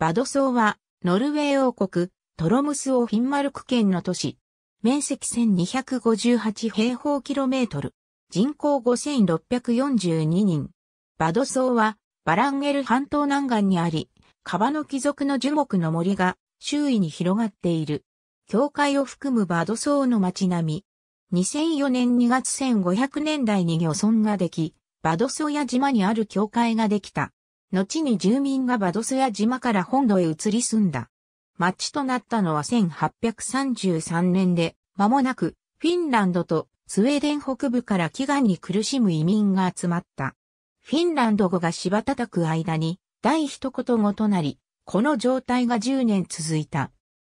バドソーは、ノルウェー王国、トロムスオフィンマルク県の都市。面積1258平方キロメートル。人口5642人。バドソーは、バランゲル半島南岸にあり、川の貴族の樹木の森が周囲に広がっている。教会を含むバドソーの街並み。2004年2月1500年代に漁村ができ、バドソーや島にある教会ができた。後に住民がバドスヤ島から本土へ移り住んだ。町となったのは1833年で、間もなく、フィンランドとスウェーデン北部から祈願に苦しむ移民が集まった。フィンランド語が芝叩く間に、第一言語となり、この状態が10年続いた。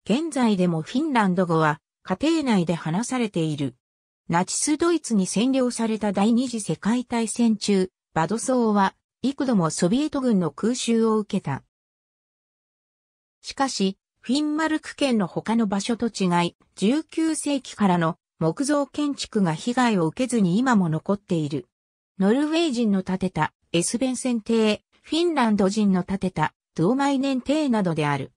現在でもフィンランド語は、家庭内で話されている。ナチスドイツに占領された第二次世界大戦中、バドソーは幾度もソビエト軍の空襲を受けた。しかし、フィンマルク県の他の場所と違い、19世紀からの木造建築が被害を受けずに今も残っている。ノルウェー人の建てたエスベンセン邸、フィンランド人の建てたドーマイネン邸などである。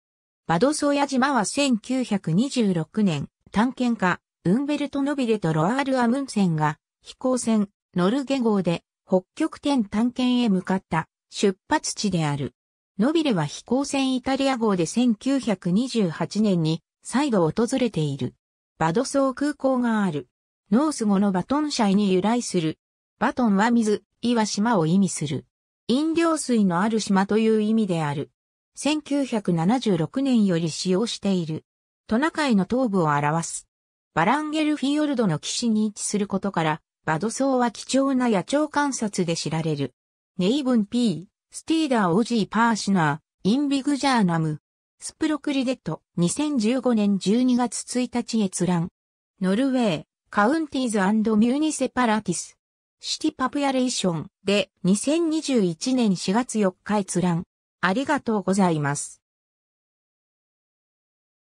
バドソーヤ島は1926年、探検家、ウンベルト・ノビレとロアール・アムンセンが、飛行船、ノルゲ号で、北極点探検へ向かった出発地である。ノビレは飛行船イタリア号で1928年に再度訪れている。バドソー空港がある。ノース語のバトンシャイに由来する。バトンは水、岩島を意味する。飲料水のある島という意味である。1976年より使用している。トナカイの頭部を表す。バランゲルフィヨルドの岸に位置することから、バドソウは貴重な野鳥観察で知られる。ネイブン P、スティーダーオジーパーシナー、インビグジャーナム、スプロクリデット、2015年12月1日閲覧。ノルウェー、カウンティーズミュニセパラティス。シティパプヤレーションで2021年4月4日閲覧。ありがとうございます。